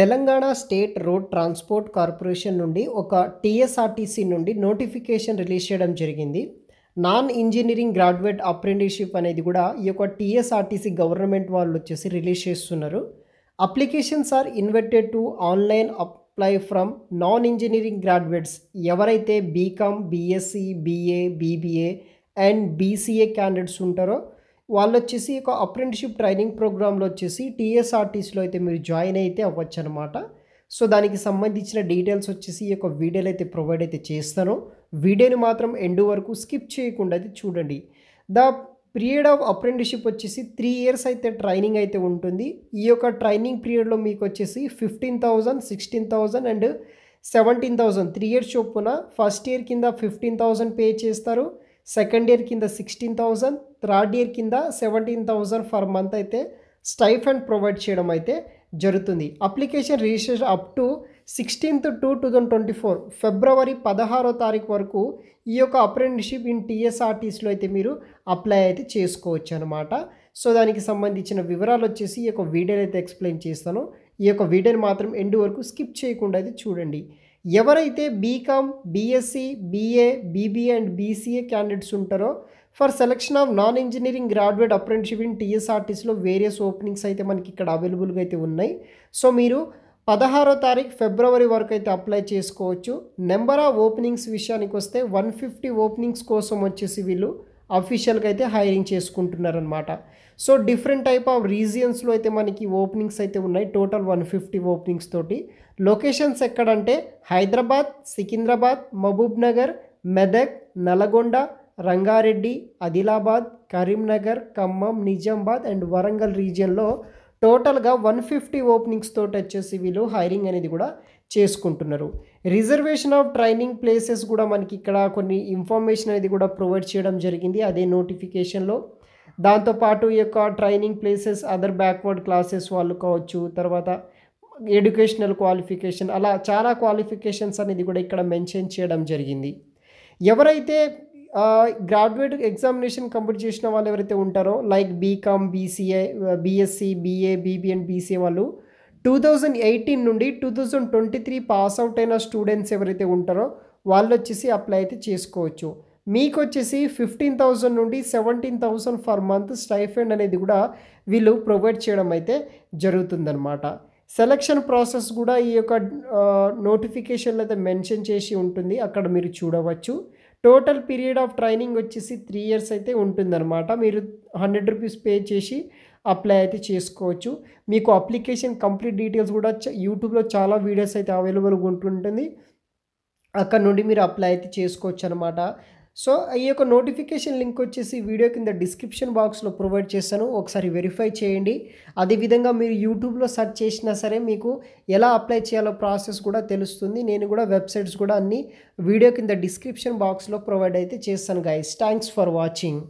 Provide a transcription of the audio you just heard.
Telangana state road transport corporation నుండి ఒక TSRTC నుండి నోటిఫికేషన్ రిలీజ్ చేయడం జరిగింది నాన్ ఇంజనీరింగ్ గ్రాడ్యుయేట్ అప్రెంటిస్షిప్ అనేది కూడా ఈ యొక్క టీఎస్ఆర్టీసీ గవర్నమెంట్ వాళ్ళు వచ్చేసి రిలీజ్ చేస్తున్నారు applications are invited to online apply from non engineering graduates ఎవరైతే BCom BSc BA BBA and BCA candidates ఉంటారో వాళ్ళు వచ్చేసి ఒక అప్రెంటిషిప్ ట్రైనింగ్ ప్రోగ్రాంలో వచ్చేసి టీఎస్ఆర్టీసీలో అయితే మీరు జాయిన్ అయితే అవ్వచ్చు అనమాట సో దానికి సంబంధించిన డీటెయిల్స్ వచ్చేసి ఈ యొక్క వీడియోలు అయితే ప్రొవైడ్ అయితే చేస్తాను వీడియోని మాత్రం ఎండు వరకు స్కిప్ చేయకుండా అయితే చూడండి ద పీరియడ్ ఆఫ్ అప్రెంటిషిప్ వచ్చేసి త్రీ ఇయర్స్ అయితే ట్రైనింగ్ అయితే ఉంటుంది ఈ యొక్క ట్రైనింగ్ పీరియడ్లో మీకు వచ్చేసి fifteen thousand sixteen thousand and seventeen thousand three years చొప్పున ఫస్ట్ ఇయర్ కింద ఫిఫ్టీన్ థౌజండ్ పే చేస్తారు సెకండ్ ఇయర్ కింద సిక్స్టీన్ థౌజండ్ థర్డ్ ఇయర్ కింద సెవెంటీన్ థౌజండ్ ఫర్ మంత్ అయితే స్టైఫండ్ ప్రొవైడ్ చేయడం అయితే జరుగుతుంది application registration up to sixteenth to two thousand twenty four February పదహారో తారీఖు వరకు ఈ యొక్క అప్రెంటిషిప్ ఇన్ టీఎస్ఆర్టీసీలో అయితే మీరు అప్లై అయితే చేసుకోవచ్చు అనమాట సో దానికి సంబంధించిన వివరాలు వచ్చేసి ఈ యొక్క వీడియోని అయితే ఎక్స్ప్లెయిన్ చేస్తాను ఈ యొక్క వీడియోని మాత్రం ఎండ్ వరకు స్కిప్ చేయకుండా అయితే చూడండి ఎవరైతే BCom BSc BA BBA and BCA candidates ఉంటారో for selection of non engineering graduate apprenticeship in టీఎస్ఆర్టీసీలో వేరియస్ ఓపెనింగ్స్ అయితే మనకి ఇక్కడ అవైలబుల్గా అయితే ఉన్నాయి సో మీరు పదహారో తారీఖు ఫిబ్రవరి వరకు అయితే అప్లై చేసుకోవచ్చు నెంబర్ ఆఫ్ ఓపెనింగ్స్ విషయానికి వస్తే వన్ ఫిఫ్టీ ఓపెనింగ్స్ కోసం వచ్చేసి వీళ్ళు అఫీషియల్గా అయితే హైరింగ్ చేసుకుంటున్నారనమాట సో డిఫరెంట్ టైప్ ఆఫ్ రీజియన్స్లో అయితే మనకి ఓపెనింగ్స్ అయితే ఉన్నాయి టోటల్ వన్ ఫిఫ్టీ ఓపెనింగ్స్ తోటి లొకేషన్స్ ఎక్కడంటే హైదరాబాద్ సికింద్రాబాద్ మహబూబ్ నగర్ మెదక్ నల్గొండ రంగారెడ్డి ఆదిలాబాద్ కరీంనగర్ ఖమ్మం నిజామాబాద్ అండ్ వరంగల్ రీజియన్లో టోటల్గా వన్ ఫిఫ్టీ ఓపెనింగ్స్ తోటి వచ్చేసి వీళ్ళు హైరింగ్ అనేది కూడా చేసుకుంటున్నారు రిజర్వేషన్ ఆఫ్ ట్రైనింగ్ ప్లేసెస్ కూడా మనకి ఇక్కడ కొన్ని ఇన్ఫర్మేషన్ అనేది కూడా ప్రొవైడ్ చేయడం జరిగింది అదే నోటిఫికేషన్లో దాంతోపాటు ఈ యొక్క training places other backward classes వాళ్ళు కావచ్చు తర్వాత ఎడ్యుకేషనల్ క్వాలిఫికేషన్ అలా చాలా క్వాలిఫికేషన్స్ అనేది కూడా ఇక్కడ మెన్షన్ చేయడం జరిగింది ఎవరైతే గ్రాడ్యుయేట్ ఎగ్జామినేషన్ కంప్లీట్ చేసిన వాళ్ళు ఎవరైతే ఉంటారో like BCom BCA BSc BA BBN BCA వాళ్ళు టూ థౌజండ్ ఎయిటీన్ నుండి two thousand twenty three pass out అయిన స్టూడెంట్స్ ఎవరైతే ఉంటారో వాళ్ళు వచ్చేసి అప్లై అయితే చేసుకోవచ్చు మీకు వచ్చేసి ఫిఫ్టీన్ థౌజండ్ నుండి seventeen thousand for month stipend అనేది కూడా వీళ్ళు ప్రొవైడ్ చేయడం అయితే జరుగుతుందన్నమాట సెలక్షన్ ప్రాసెస్ కూడా ఈ యొక్క నోటిఫికేషన్లో అయితే మెన్షన్ చేసి ఉంటుంది అక్కడ మీరు చూడవచ్చు టోటల్ పీరియడ్ ఆఫ్ ట్రైనింగ్ వచ్చేసి త్రీ ఇయర్స్ అయితే ఉంటుందన్నమాట మీరు హండ్రెడ్ రూపీస్ పే చేసి అప్లై అయితే చేసుకోవచ్చు మీకు అప్లికేషన్ కంప్లీట్ డీటెయిల్స్ కూడా యూట్యూబ్లో చాలా వీడియోస్ అయితే అవైలబుల్గా ఉంటుంటుంది అక్కడ నుండి మీరు అప్లై అయితే చేసుకోవచ్చు అనమాట సో ఈ యొక్క నోటిఫికేషన్ లింక్ వచ్చేసి వీడియో కింద డిస్క్రిప్షన్ బాక్స్లో ప్రొవైడ్ చేస్తాను ఒకసారి వెరిఫై చేయండి అదేవిధంగా మీరు యూట్యూబ్లో సెర్చ్ చేసినా సరే మీకు ఎలా అప్లై చేయాలో ప్రాసెస్ కూడా తెలుస్తుంది నేను కూడా వెబ్సైట్స్ కూడా అన్నీ వీడియో కింద డిస్క్రిప్షన్ బాక్స్లో ప్రొవైడ్ అయితే చేస్తాను గాయస్ థ్యాంక్స్ ఫర్ వాచింగ్